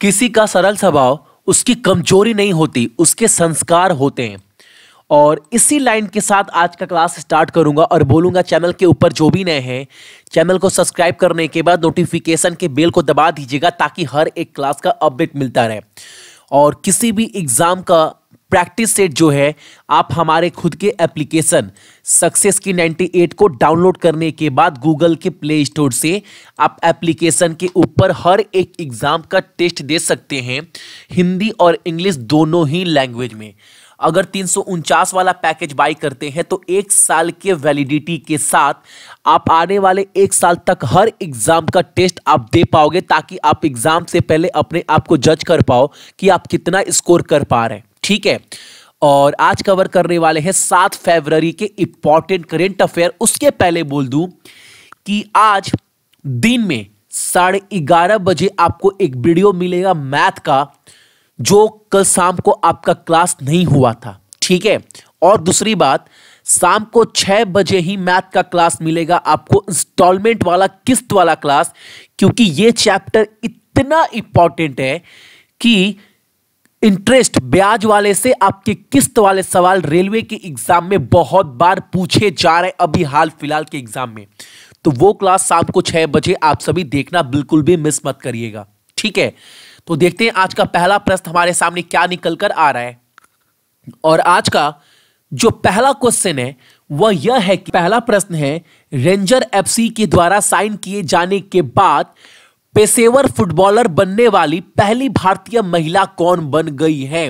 किसी का सरल स्वभाव उसकी कमजोरी नहीं होती उसके संस्कार होते हैं और इसी लाइन के साथ आज का क्लास स्टार्ट करूंगा और बोलूंगा चैनल के ऊपर जो भी नए हैं चैनल को सब्सक्राइब करने के बाद नोटिफिकेशन के बेल को दबा दीजिएगा ताकि हर एक क्लास का अपडेट मिलता रहे और किसी भी एग्ज़ाम का प्रैक्टिस सेट जो है आप हमारे खुद के एप्लीकेशन सक्सेस की 98 को डाउनलोड करने के बाद गूगल के प्ले स्टोर से आप एप्लीकेशन के ऊपर हर एक एग्ज़ाम का टेस्ट दे सकते हैं हिंदी और इंग्लिश दोनों ही लैंग्वेज में अगर तीन वाला पैकेज बाई करते हैं तो एक साल के वैलिडिटी के साथ आप आने वाले एक साल तक हर एग्ज़ाम का टेस्ट आप दे पाओगे ताकि आप एग्ज़ाम से पहले अपने आप को जज कर पाओ कि आप कितना स्कोर कर पा रहे हैं ठीक है और आज कवर करने वाले हैं सात फरवरी के इंपॉर्टेंट करेंट अफेयर उसके पहले बोल दूं कि आज दिन में साढ़े ग्यारह बजे आपको एक वीडियो मिलेगा मैथ का जो कल शाम को आपका क्लास नहीं हुआ था ठीक है और दूसरी बात शाम को छः बजे ही मैथ का क्लास मिलेगा आपको इंस्टॉलमेंट वाला किस्त वाला क्लास क्योंकि ये चैप्टर इतना इम्पॉर्टेंट है कि इंटरेस्ट ब्याज वाले से आपके किस्त वाले सवाल रेलवे के एग्जाम में बहुत बार पूछे जा रहे अभी हाल फिलहाल के एग्जाम में तो वो क्लास शाम को छह बजे आप सभी देखना बिल्कुल भी मिस मत करिएगा ठीक है तो देखते हैं आज का पहला प्रश्न हमारे सामने क्या निकल कर आ रहा है और आज का जो पहला क्वेश्चन है वह यह है कि पहला प्रश्न है रेंजर एफसी के द्वारा साइन किए जाने के बाद पेशेवर फुटबॉलर बनने वाली पहली भारतीय महिला कौन बन गई है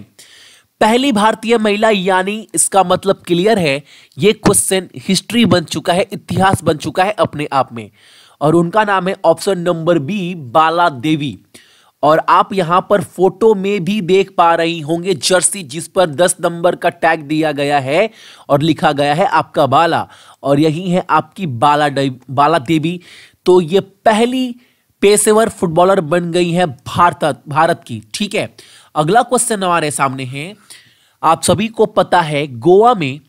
पहली भारतीय महिला यानी इसका मतलब क्लियर है ये क्वेश्चन हिस्ट्री बन चुका है इतिहास बन चुका है अपने आप में और उनका नाम है option number B Bala Devi और आप यहां पर फोटो में भी देख पा रही होंगे जर्सी जिस पर 10 नंबर का टैग दिया गया है और लिखा गया है आपका बाला और यही है आपकी बाला बाला देवी तो ये पहली पेशेवर फुटबॉलर बन गई है भारत भारत की ठीक है अगला क्वेश्चन हमारे सामने है आप सभी को पता है गोवा में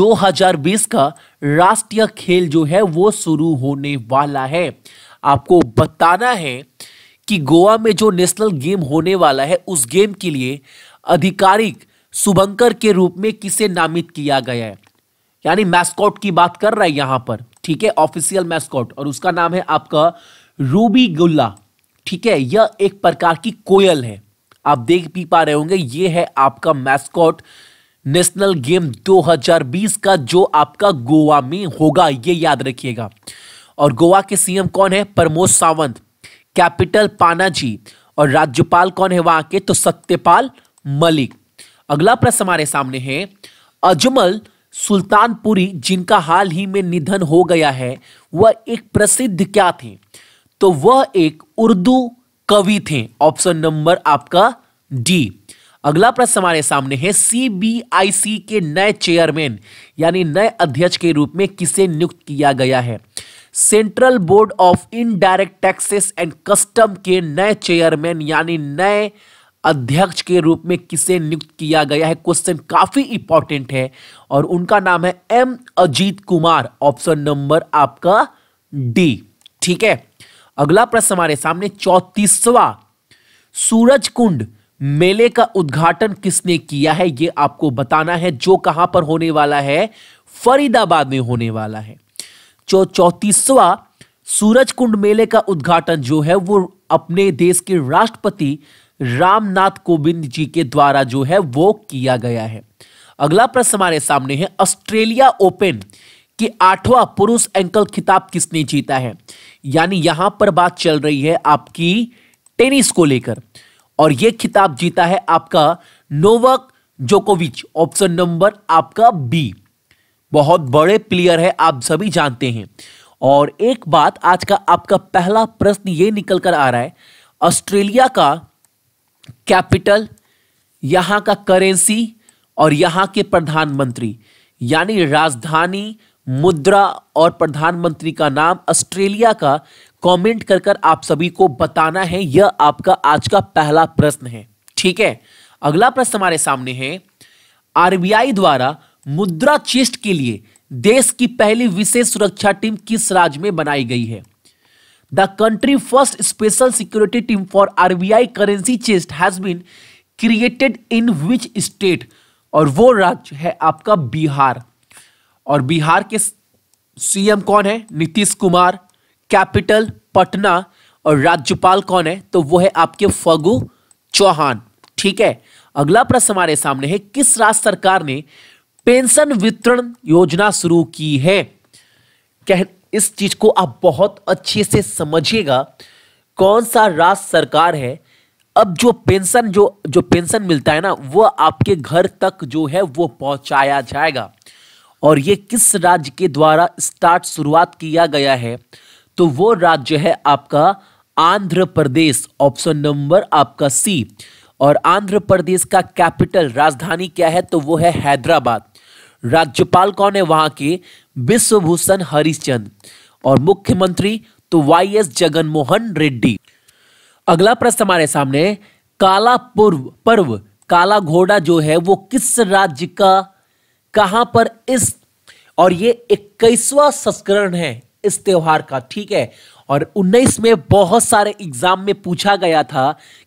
2020 का राष्ट्रीय खेल जो है वो शुरू होने वाला है आपको बताना है कि गोवा में जो नेशनल गेम होने वाला है उस गेम के लिए आधिकारिक शुभंकर के रूप में किसे नामित किया गया है यानी मैस्कॉट की बात कर रहा है यहां पर ठीक है ऑफिशियल मैस्कॉट और उसका नाम है आपका रूबी गुल्ला ठीक है यह एक प्रकार की कोयल है आप देख भी पा रहे होंगे ये है आपका मैस्कॉट नेशनल गेम 2020 का जो आपका गोवा में होगा ये याद रखिएगा और गोवा के सीएम कौन है प्रमोद सावंत कैपिटल पानाजी और राज्यपाल कौन है वहां के तो सत्यपाल मलिक अगला प्रश्न हमारे सामने है अजमल सुल्तानपुरी जिनका हाल ही में निधन हो गया है वह एक प्रसिद्ध क्या थे तो वह एक उर्दू कवि थे ऑप्शन नंबर आपका डी अगला प्रश्न हमारे सामने है सीबीआईसी के नए चेयरमैन यानी नए अध्यक्ष के रूप में किसे नियुक्त किया गया है central board of indirect taxes and custom के नए चेयरमैन यानी नए अध्यक्ष के रूप में किसे नियुक्त किया गया है क्वेश्चन काफी इंपॉर्टेंट है और उनका नाम है M Ajit Kumar option number आपका डी ठीक है अगला प्रश्न हमारे सामने चौतीसवा सूरज कुंड मेले का उद्घाटन किसने किया है यह आपको बताना है जो कहां पर होने वाला है फरीदाबाद में होने वाला है जो चौतीसवा सूरज कुंड मेले का उद्घाटन जो है वो अपने देश के राष्ट्रपति रामनाथ कोविंद जी के द्वारा जो है वो किया गया है अगला प्रश्न हमारे सामने है ऑस्ट्रेलिया ओपन कि आठवां पुरुष एंकल खिताब किसने जीता है यानी यहां पर बात चल रही है आपकी टेनिस को लेकर और यह खिताब जीता है आपका नोवक जोकोविच ऑप्शन नंबर आपका बी बहुत बड़े प्लेयर है आप सभी जानते हैं और एक बात आज का आपका पहला प्रश्न ये निकल कर आ रहा है ऑस्ट्रेलिया का कैपिटल यहां का करेंसी और यहां के प्रधानमंत्री यानी राजधानी मुद्रा और प्रधानमंत्री का नाम ऑस्ट्रेलिया का कमेंट कर कर आप सभी को बताना है यह आपका आज का पहला प्रश्न है ठीक है अगला प्रश्न हमारे सामने है आरबीआई द्वारा मुद्रा चेस्ट के लिए देश की पहली विशेष सुरक्षा टीम किस राज्य में बनाई गई है the country first special security team for RBI currency chest has been created in which state और वो राज्य है आपका बिहार और बिहार के सीएम कौन है नीतीश कुमार कैपिटल पटना और राज्यपाल कौन है तो वो है आपके फगू चौहान ठीक है अगला प्रश्न हमारे सामने है किस राज्य सरकार ने पेंशन वितरण योजना शुरू की है कह इस चीज को आप बहुत अच्छे से समझिएगा कौन सा राज्य सरकार है अब जो पेंशन जो जो पेंशन मिलता है ना वो आपके घर तक जो है वो पहुंचाया जाएगा और ये किस राज्य के द्वारा स्टार्ट शुरुआत किया गया है तो वो राज्य है आपका आंध्र प्रदेश ऑप्शन नंबर आपका सी और आंध्र प्रदेश का कैपिटल राजधानी क्या है तो वो है हैदराबाद राज्यपाल कौन है वहां के विश्वभूषण हरिश्चंद और मुख्यमंत्री तो वाई एस जगनमोहन रेड्डी अगला प्रश्न हमारे सामने काला पूर्व पर्व काला घोड़ा जो है वो किस राज्य का कहां पर इस और ये इक्कीसवा संस्करण है इस त्योहार का ठीक है और 19 में बहुत सारे एग्जाम में पूछा गया था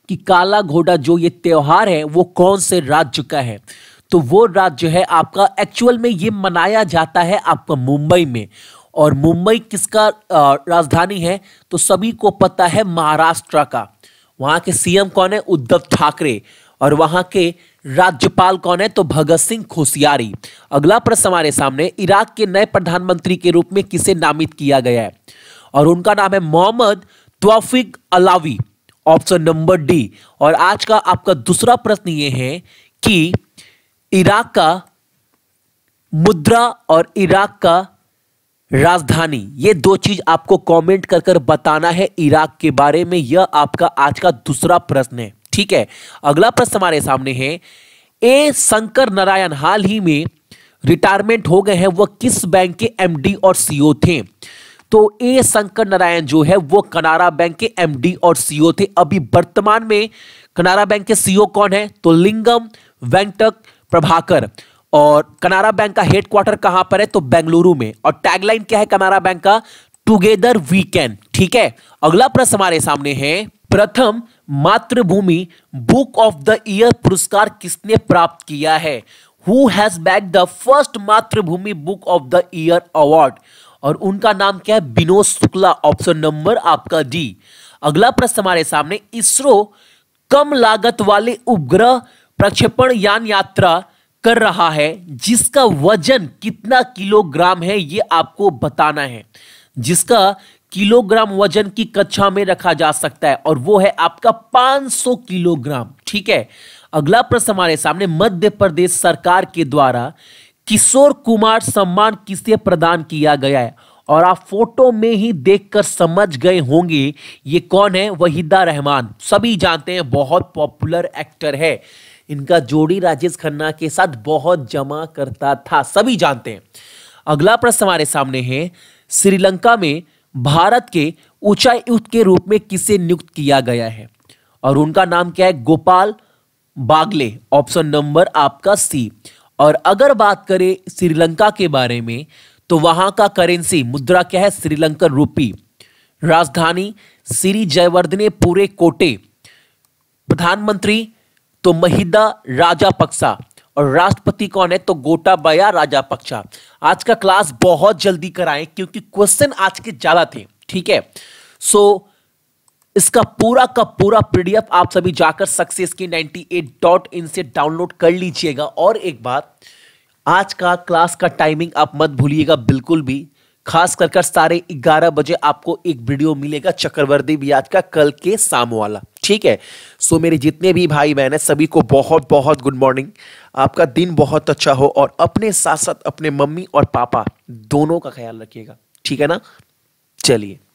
कि काला घोड़ा जो ये त्योहार है वो कौन से राज्य का है तो वो राज्य है आपका एक्चुअल में ये मनाया जाता है आपका मुंबई में और मुंबई किसका राजधानी है तो सभी को पता है महाराष्ट्र का वहां के सीएम कौन है उद्धव ठाकरे और वहां के राज्यपाल कौन है तो भगत सिंह खोसियारी अगला प्रश्न हमारे सामने इराक के नए प्रधानमंत्री के रूप में किसे नामित किया गया है और उनका नाम है Mohammad Tofiq Alavi option number D और आज का आपका दूसरा प्रश्न ये है कि इराक का मुद्रा और इराक का राजधानी ये दो चीज आपको कमेंट कर कर बताना है इराक के बारे में यह आपका आज का दूसरा प्रश्न है ठीक है अगला प्रश्न हमारे सामने है ए शंकर नारायण हाल ही में रिटायरमेंट हो गए हैं वह किस बैंक के एमडी और सीईओ e थे तो ए शंकर नारायण जो है वो कनारा बैंक के एमडी और सीईओ e थे अभी वर्तमान में कनारा बैंक के सीईओ e कौन है तो लिंगम वेंटक प्रभाकर और कनारा बैंक का हेडक्वार्टर कहां पर है तो बेंगलुरु में और टैगलाइन क्या है कनारा बैंक का टुगेदर वी कैन ठीक है अगला प्रश्न हमारे सामने है प्रथम मातृभूमि बुक ऑफ द ईयर पुरस्कार किसने प्राप्त किया है who has bagged the first Mathrubhumi book of the year award और उनका नाम क्या है विनोद शुक्ला ऑप्शन नंबर आपका डी अगला प्रश्न हमारे सामने इसरो कम लागत वाले उपग्रह प्रक्षेपण यान यात्रा कर रहा है जिसका वजन कितना किलोग्राम है ये आपको बताना है जिसका किलोग्राम वजन की कक्षा में रखा जा सकता है और वो है आपका 500 किलोग्राम ठीक है अगला प्रश्न हमारे सामने मध्य प्रदेश सरकार के द्वारा किशोर कुमार सम्मान किसे प्रदान किया गया है और आप फोटो में ही देखकर समझ गए होंगे ये कौन है वहीदा रहमान सभी जानते हैं बहुत पॉपुलर एक्टर है इनका जोड़ी राजेश खन्ना के साथ बहुत जमा करता था सभी जानते हैं अगला प्रश्न हमारे सामने है श्रीलंका में भारत के उच्चायुक्त के रूप में किसे नियुक्त किया गया है और उनका नाम क्या है गोपाल बागले ऑप्शन नंबर आपका सी और अगर बात करें श्रीलंका के बारे में तो वहां का करेंसी मुद्रा क्या है श्रीलंकन रूपी राजधानी श्री जयवर्धने पूरे कोटे प्रधानमंत्री तो महिदा राजा पक्सा और राष्ट्रपति कौन है तो गोटाबाया पक्षा आज का क्लास बहुत जल्दी कराएं क्योंकि क्वेश्चन आज के ज्यादा थे ठीक है सो इसका पूरा का पूरा पीडीएफ आप सभी जाकर सक्सेस की नाइनटी एट डॉट इन से डाउनलोड कर लीजिएगा और एक बात आज का क्लास का टाइमिंग आप मत भूलिएगा बिल्कुल भी खास कर साढ़े ग्यारह बजे आपको एक वीडियो मिलेगा चक्रवर्ती भी आज का कल के शाम वाला ठीक है सो so, मेरे जितने भी भाई बहन है सभी को बहुत बहुत गुड मॉर्निंग आपका दिन बहुत अच्छा हो और अपने साथ साथ अपने मम्मी और पापा दोनों का ख्याल रखिएगा ठीक है ना चलिए